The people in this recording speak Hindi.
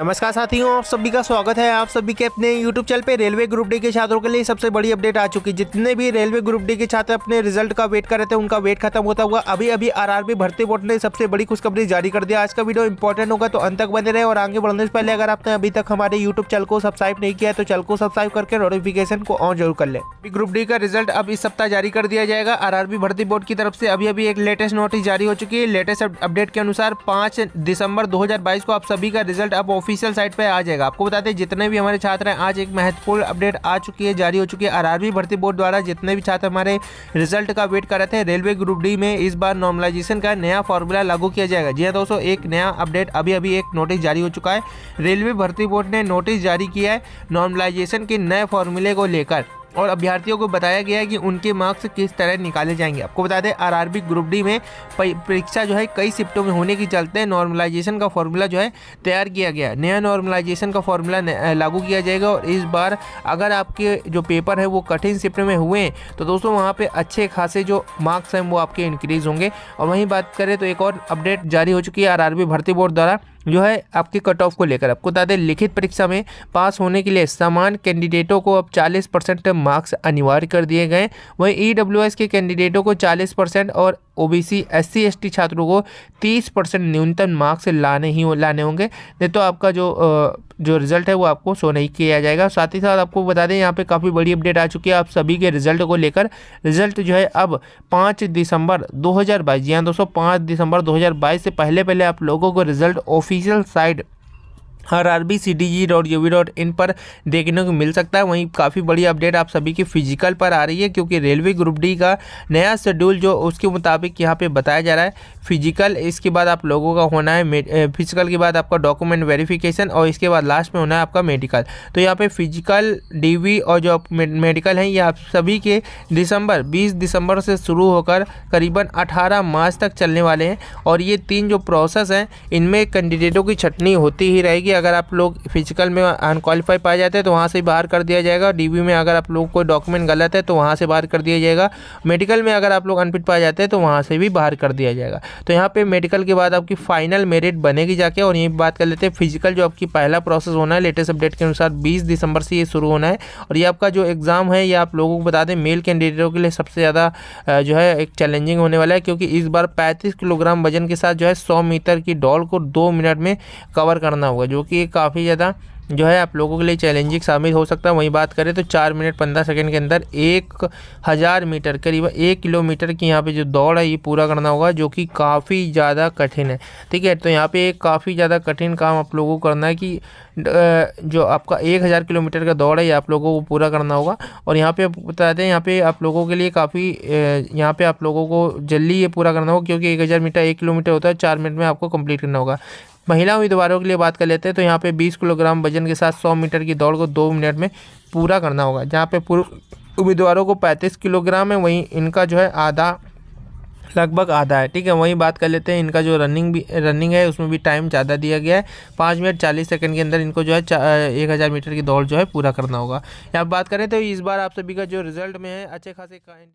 नमस्कार साथियों आप सभी का स्वागत है आप सभी के अपने यूट्यूब चैनल पे रेलवे ग्रुप डी के छात्रों के लिए सबसे बड़ी अपडेट आ चुकी है जितने भी रेलवे ग्रुप डी के छात्र अपने रिजल्ट का वेट कर रहे थे उनका वेट खत्म होता हुआ अभी अभी आरआरबी भर्ती बोर्ड ने सबसे बड़ी खुशखबरी जारी कर दिया आज का वीडियो इंपॉर्टेंट होगा तो अंत तक बने रहे और आगे बढ़ने से पहले अगर आपने अभी तक हमारे यूट्यूब चैनल को सब्सक्राइब नहीं किया तो चैनल को सब्सक्राइब करके नोटिफिकेशन को ऑन जरूर कर ले ग्रुप डी का रिजल्ट अब इस सप्ताह जारी कर दिया जाएगा आर भर्ती बोर्ड की तरफ से अभी अभी एक लेटेस्ट नोटिस जारी हो चुकी है लेटेस्ट अपडेट के अनुसार पांच दिसंबर दो को आप सभी का रिजल्ट अब ऑफिशियल साइट पर आ जाएगा आपको बताते हैं जितने भी हमारे छात्र हैं आज एक महत्वपूर्ण अपडेट आ चुकी है जारी हो चुकी है आरआरबी भर्ती बोर्ड द्वारा जितने भी छात्र हमारे रिजल्ट का वेट कर रहे थे रेलवे ग्रुप डी में इस बार नॉर्मलाइजेशन का नया फॉर्मूला लागू किया जाएगा जी हाँ दोस्तों एक नया अपडेट अभी अभी एक नोटिस जारी हो चुका है रेलवे भर्ती बोर्ड ने नोटिस जारी किया है नॉर्मलाइजेशन के नए फॉर्मूले को लेकर और अभ्यर्थियों को बताया गया है कि उनके मार्क्स किस तरह निकाले जाएंगे आपको बता दें आरआरबी ग्रुप डी में परीक्षा जो है कई शिफ्टों में होने के चलते नॉर्मलाइजेशन का फॉर्मूला जो है तैयार किया गया नया नॉर्मलाइजेशन का फॉर्मूला लागू किया जाएगा और इस बार अगर आपके जो पेपर है वो कठिन शिफ्ट में हुए तो दोस्तों वहाँ पर अच्छे खासे जो मार्क्स हैं वो आपके इंक्रीज़ होंगे और वहीं बात करें तो एक और अपडेट जारी हो चुकी है आर भर्ती बोर्ड द्वारा जो है आपके कट ऑफ को लेकर आपको बता दें लिखित परीक्षा में पास होने के लिए समान कैंडिडेटों को अब 40 परसेंट मार्क्स अनिवार्य कर दिए गए वहीं ई e के कैंडिडेटों को 40 परसेंट और ओबीसी एससी एसटी छात्रों को 30 परसेंट न्यूनतम मार्क्स लाने ही लाने होंगे नहीं तो आपका जो जो रिजल्ट है वो आपको शो नहीं किया जाएगा साथ ही साथ आपको बता दें यहाँ पे काफ़ी बड़ी अपडेट आ चुकी है आप सभी के रिजल्ट को लेकर रिजल्ट जो है अब पाँच दिसंबर दो हज़ार बाईस हाँ दोस्तों पाँच दिसंबर दो से पहले पहले आप लोगों को result official site R R B C D G dot U V dot in पर देखने को मिल सकता है वहीं काफ़ी बड़ी अपडेट आप सभी की फिजिकल पर आ रही है क्योंकि रेलवे ग्रुप डी का नया शेड्यूल जो उसके मुताबिक यहाँ पे बताया जा रहा है फिजिकल इसके बाद आप लोगों का होना है फिजिकल के बाद आपका डॉक्यूमेंट वेरिफिकेशन और इसके बाद लास्ट में होना है आपका मेडिकल तो यहाँ पर फिजिकल डी और जो मेडिकल हैं ये आप सभी के दिसंबर बीस दिसंबर से शुरू होकर करीबन अठारह मार्च तक चलने वाले हैं और ये तीन जो प्रोसेस हैं इनमें कैंडिडेटों की छटनी होती ही रहेगी अगर आप लोग फिजिकल में अनक्वालीफाई पाए जाते हैं तो वहाँ से बाहर कर दिया जाएगा डी में अगर आप लोग कोई डॉक्यूमेंट गलत है तो वहाँ से बाहर कर दिया जाएगा मेडिकल में अगर आप लोग अनफिट पाए जाते हैं तो वहाँ से भी बाहर कर दिया जाएगा तो यहाँ पर मेडिकल के बाद आपकी फाइनल मेरिट बनेगी जाके और यही बात कर लेते हैं फिजिकल जो आपकी पहला प्रोसेस होना है लेटेस्ट अपडेट के अनुसार बीस दिसंबर से ये शुरू होना है और ये आपका जो एग्ज़ाम है ये आप लोगों को बता दें मेल कैंडिडेटों के लिए सबसे ज़्यादा जो है एक चैलेंजिंग होने वाला है क्योंकि इस बार 35 किलोग्राम वजन के साथ जो है 100 मीटर की डॉल को दो मिनट में कवर करना होगा जो जो कि काफ़ी ज़्यादा जो है आप लोगों के लिए चैलेंजिंग साबित हो सकता है वहीं बात करें तो चार मिनट पंद्रह सेकंड के अंदर एक हज़ार मीटर करीब एक किलोमीटर की यहाँ पे जो दौड़ है ये पूरा करना होगा जो कि काफ़ी ज़्यादा कठिन है ठीक है तो यहाँ पे एक काफ़ी ज़्यादा कठिन काम आप लोगों को करना है कि जो आपका एक हज़ार किलोमीटर का दौड़ है ये आप लोगों को पूरा करना होगा और यहाँ पे बता दें यहाँ पे आप लोगों के लिए काफ़ी यहाँ पे आप लोगों को जल्दी ये पूरा करना होगा क्योंकि एक हज़ार मीटर एक किलोमीटर होता है चार मिनट में आपको कंप्लीट करना होगा महिला उम्मीदवारों के लिए बात कर लेते हैं तो यहाँ पे 20 किलोग्राम वजन के साथ 100 मीटर की दौड़ को दो मिनट में पूरा करना होगा जहाँ पे पूर्व उम्मीदवारों को 35 किलोग्राम है वहीं इनका जो है आधा लगभग आधा है ठीक है वहीं बात कर लेते हैं इनका जो रनिंग भी रनिंग है उसमें भी टाइम ज़्यादा दिया गया है पाँच मिनट चालीस सेकंड के अंदर इनको जो है एक हज़ार मीटर की दौड़ जो है पूरा करना होगा यहाँ बात करें तो इस बार आप सभी का जो रिजल्ट में है अच्छे खासे